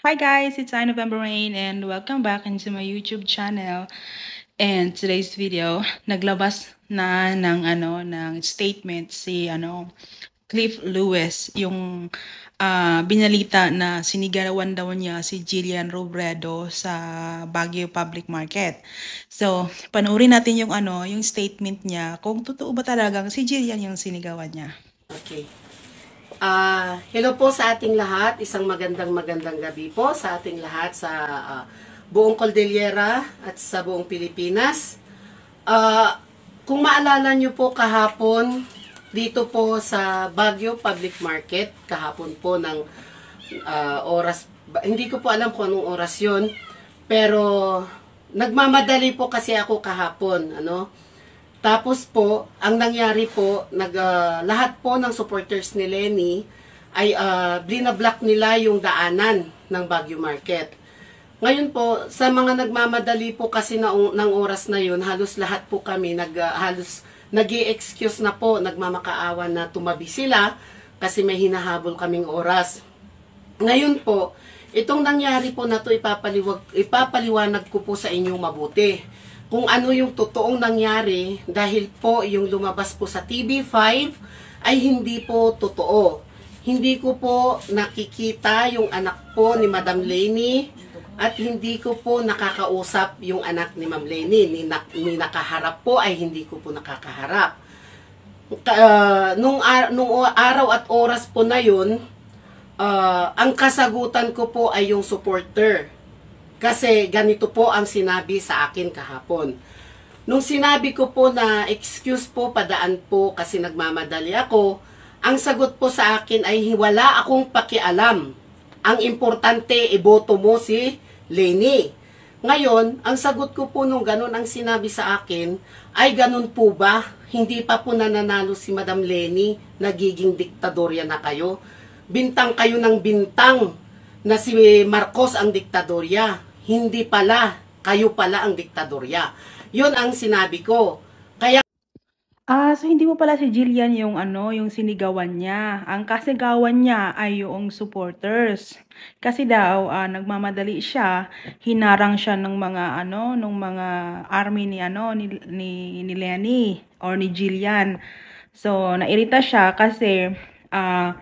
Hi guys, it's I November Rain and welcome back into my YouTube channel. And today's video, naglabas na ng ano ng statement si ano Cliff Lewis, yung uh, binalita na sinigarawan daw niya si Jillian Robredo sa Baguio Public Market. So, panoorin natin yung ano, yung statement niya kung totoo ba talagang si Jillian yung sinigawan niya. Okay. Uh, hello po sa ating lahat. Isang magandang magandang gabi po sa ating lahat sa uh, buong Cordillera at sa buong Pilipinas. Uh, kung maalala nyo po kahapon, dito po sa Baguio Public Market, kahapon po ng uh, oras, hindi ko po alam kung anong oras yon pero nagmamadali po kasi ako kahapon, ano, tapos po, ang nangyari po, nag, uh, lahat po ng supporters ni Lenny ay uh, binablock nila yung daanan ng Baguio Market. Ngayon po, sa mga nagmamadali po kasi na, ng oras na yun, halos lahat po kami, nag, uh, halos nag excuse na po, nagmamakaawa na tumabi sila kasi may hinahabol kaming oras. Ngayon po, itong nangyari po na to ipapaliwag, ipapaliwanag ko po sa inyo mabuti kung ano yung totoong nangyari dahil po yung lumabas po sa TV5 ay hindi po totoo. Hindi ko po nakikita yung anak po ni Madam Lenny at hindi ko po nakakausap yung anak ni Ma'am Lenny. Ni, na, ni nakaharap po ay hindi ko po nakakaharap. Uh, nung, ar nung araw at oras po na yun, uh, ang kasagutan ko po ay yung supporter kasi ganito po ang sinabi sa akin kahapon. Nung sinabi ko po na excuse po, padaan po kasi nagmamadali ako, ang sagot po sa akin ay wala akong pakialam. Ang importante, iboto mo si Lenny. Ngayon, ang sagot ko po nung ganun ang sinabi sa akin, ay ganun po ba? Hindi pa po nananalo si Madam Lenny, nagiging diktadorya na kayo. Bintang kayo ng bintang na si Marcos ang diktadorya. Hindi pala, kayo pala ang diktadorya. Yun ang sinabi ko. Kaya Ah, so hindi mo pala si Jillian yung ano, yung sinigawan niya. Ang kasigawan niya ay yung supporters. Kasi daw ah, nagmamadali siya, hinarang siya ng mga ano, ng mga army ni ano ni ni, ni Lenny or ni Jillian. So nairita siya kasi ah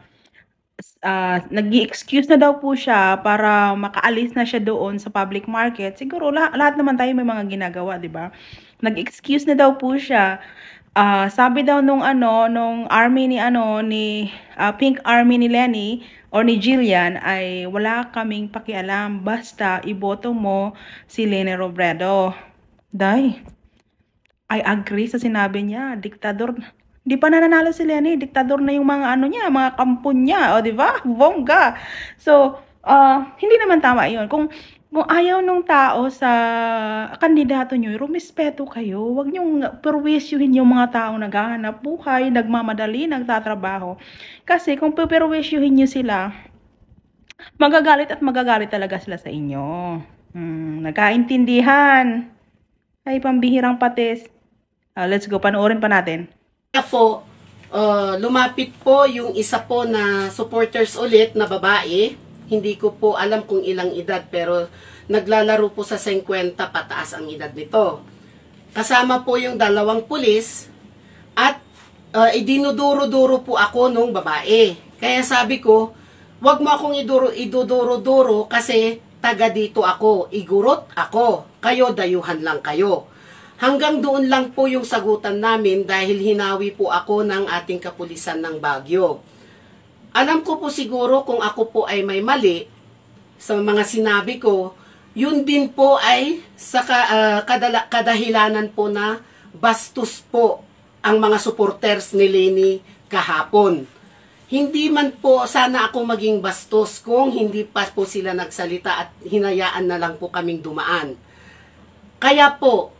uh, ah, nag-excuse na daw po siya para makaalis na siya doon sa public market. Siguro lah- lahat naman tayo may mga ginagawa, 'di ba? Nag-excuse na daw po siya. Uh, sabi daw nung ano, nung army ni ano ni uh, Pink Army ni Lenny or ni Jillian ay wala kaming pakialam basta iboto mo si Lene Robredo. Dai. I agree sa sinabi niya, diktador Di pa nananalo si Lenny. Diktador na yung mga ano niya, mga kampo niya. oh, di ba? Bongga. So, uh, hindi naman tama 'yon. Kung, kung ayaw nung tao sa kandidato nyo, rumispeto kayo. Huwag niyo perwisyuhin yung mga taong naghahanap buhay, nagmamadali, nagtatrabaho. Kasi kung perwisyuhin niyo sila, magagalit at magagalit talaga sila sa inyo. Hmm, nagkaintindihan. Ay, pambihirang patis. Uh, let's go, panoorin pa natin po, uh, lumapit po yung isa po na supporters ulit na babae. Hindi ko po alam kung ilang edad pero naglalaro po sa 50 pataas ang edad nito. Kasama po yung dalawang pulis at uh, idinuduro-duro po ako nung babae. Kaya sabi ko, wag mo akong iduro, iduduro-duro kasi taga dito ako, igurot ako, kayo dayuhan lang kayo. Hanggang doon lang po yung sagutan namin dahil hinawi po ako ng ating kapulisan ng Bagyo. Alam ko po siguro kung ako po ay may mali sa mga sinabi ko, yun din po ay sa ka, uh, kadala, kadahilanan po na bastos po ang mga supporters ni Leni kahapon. Hindi man po sana ako maging bastos kung hindi pa po sila nagsalita at hinayaan na lang po kaming dumaan. Kaya po,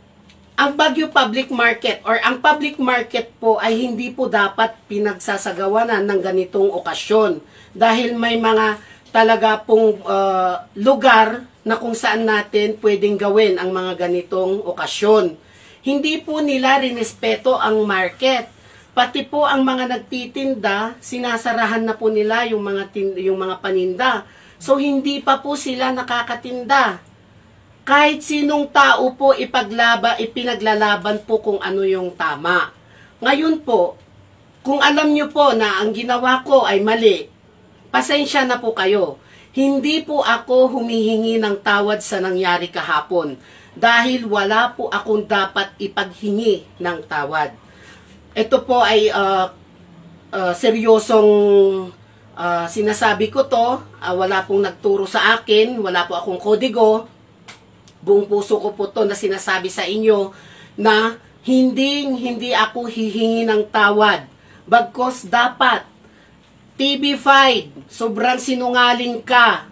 ang Baguio Public Market or ang public market po ay hindi po dapat pinagsasagawanan ng ganitong okasyon dahil may mga talaga pong uh, lugar na kung saan natin pwedeng gawin ang mga ganitong okasyon. Hindi po nila rinespeto ang market. Pati po ang mga nagtitinda, sinasarahan na po nila yung mga, yung mga paninda. So hindi pa po sila nakakatinda kahit sinong tao po ipaglaba, ipinaglalaban po kung ano yung tama. Ngayon po, kung alam nyo po na ang ginawa ko ay mali, pasensya na po kayo. Hindi po ako humihingi ng tawad sa nangyari kahapon dahil wala po akong dapat ipaghingi ng tawad. Ito po ay uh, uh, seryosong uh, sinasabi ko to, uh, wala pong nagturo sa akin, wala po akong kodigo, Buong puso ko po to na sinasabi sa inyo na hindi, hindi ako hihingi ng tawad. Bagkos dapat, TV5, sobrang sinungaling ka.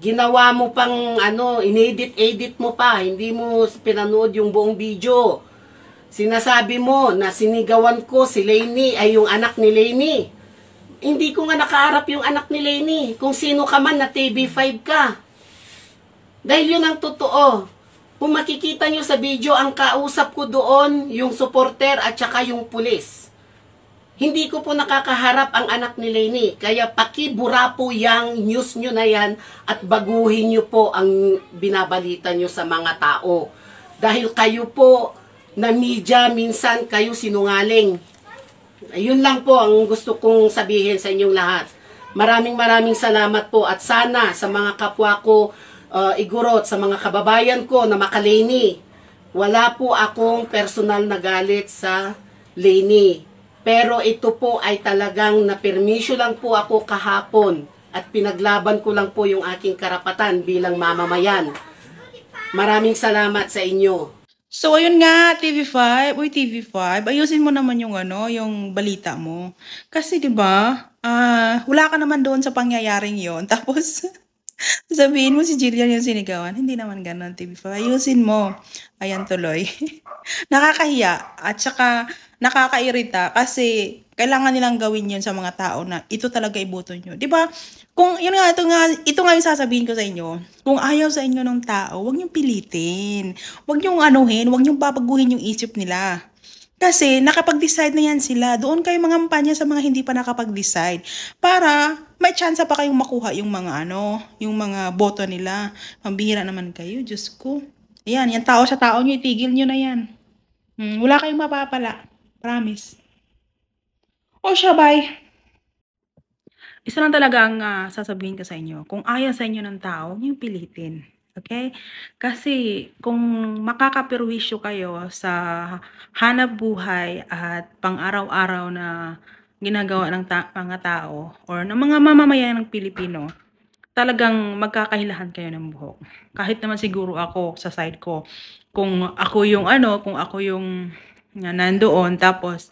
Ginawa mo pang, ano, inedit-edit mo pa. Hindi mo pinanood yung buong video. Sinasabi mo na sinigawan ko si Lainey ay yung anak ni Lainey hindi ko nga nakaharap yung anak ni Lenny. Kung sino ka man na TV5 ka. Dahil yun ang totoo. Kung makikita nyo sa video, ang kausap ko doon, yung supporter at saka yung pulis. Hindi ko po nakakaharap ang anak ni Lenny. Kaya pakibura po yung news nyo na yan at baguhin nyo po ang binabalita nyo sa mga tao. Dahil kayo po na media, minsan kayo sinungaling. Ayun lang po ang gusto kong sabihin sa inyong lahat. Maraming maraming salamat po at sana sa mga kapwa ko uh, igurot sa mga kababayan ko na makaleni. Wala po akong personal na galit sa leni. Pero ito po ay talagang na-permisyo lang po ako kahapon at pinaglaban ko lang po yung aking karapatan bilang mamamayan. Maraming salamat sa inyo. So, ayun nga, TV5. Uy, TV5, ayusin mo naman yung ano, yung balita mo. Kasi, di ba, uh, wala ka naman doon sa pangyayaring yon Tapos, Sabihin mo si Jillian yung sinigawan. Hindi naman ganun, TV5. Ayusin mo. Ayan tuloy. Nakakahiya at saka nakakairita kasi kailangan nilang gawin yun sa mga tao na ito talaga iboto nyo. ba diba? Kung yun nga, ito nga, ito nga yung sasabihin ko sa inyo. Kung ayaw sa inyo ng tao, huwag niyong pilitin. Huwag niyong anuhin, huwag niyong papaguhin yung isip nila. Kasi nakapag-decide na yan sila. Doon kayo mangampanya sa mga hindi pa nakapag-decide para may chance pa kayong makuha yung mga ano, yung mga boto nila. Pambihira naman kayo, Diyos ko. Ayan, yan tao sa tao nyo, itigil nyo na yan. Hmm, wala kayong mapapala. Promise. O siya, bye. Isa lang talaga ang uh, sasabihin ko sa inyo. Kung ayaw sa inyo ng tao, yung niyong pilitin. Okay? Kasi kung makakapirwisyo kayo sa hanap buhay at pang-araw-araw na ginagawa ng ta- mga tao or ng mga mamamayan ng Pilipino, talagang magkakahilahan kayo ng buhok. Kahit naman siguro ako sa side ko, kung ako yung ano, kung ako yung nandoon, tapos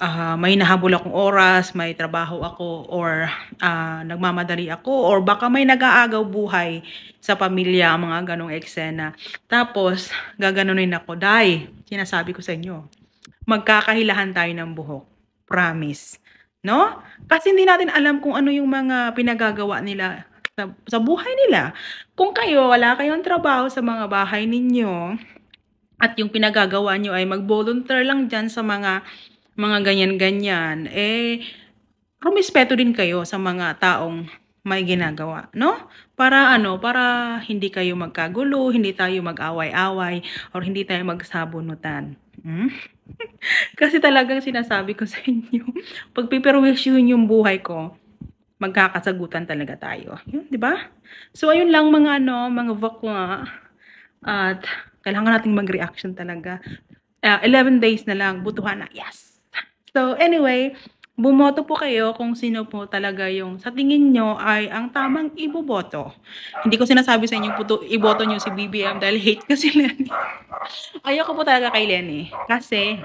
uh, may nahabol akong oras, may trabaho ako, or uh, nagmamadali ako, or baka may nag-aagaw buhay sa pamilya, mga ganong eksena. Tapos, gaganonin ako, Day, sinasabi ko sa inyo, magkakahilahan tayo ng buhok. Promise. No? Kasi hindi natin alam kung ano yung mga pinagagawa nila sa, sa buhay nila. Kung kayo, wala kayong trabaho sa mga bahay ninyo, at yung pinagagawa nyo ay mag-volunteer lang dyan sa mga mga ganyan-ganyan, eh, rumispeto din kayo sa mga taong may ginagawa, no? Para ano, para hindi kayo magkagulo, hindi tayo mag-away-away, or hindi tayo magsabunutan. Hmm? Kasi talagang sinasabi ko sa inyo, pag piperwisyon yung buhay ko, magkakasagutan talaga tayo. Yun, di ba? So, ayun lang mga ano, mga vakwa. At kailangan nating mag-reaction talaga. Uh, ah, 11 days na lang, butuhan na. Yes! So, anyway, bumoto po kayo kung sino po talaga yung sa tingin nyo ay ang tamang iboboto. Hindi ko sinasabi sa inyo puto, iboto nyo si BBM dahil hate kasi Lenny. Ayoko po talaga kay Lenny. Kasi,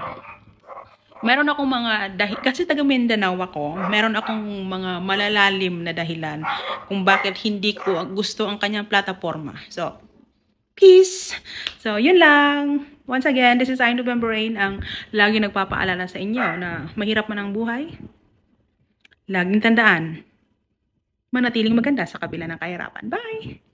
meron akong mga dahil kasi taga Mindanao ako meron akong mga malalalim na dahilan kung bakit hindi ko gusto ang kanyang plataforma so peace so yun lang Once again, this is I, November Rain, ang lagi nagpapaalala sa inyo na mahirap man ang buhay, laging tandaan, manatiling maganda sa kabila ng kahirapan. Bye!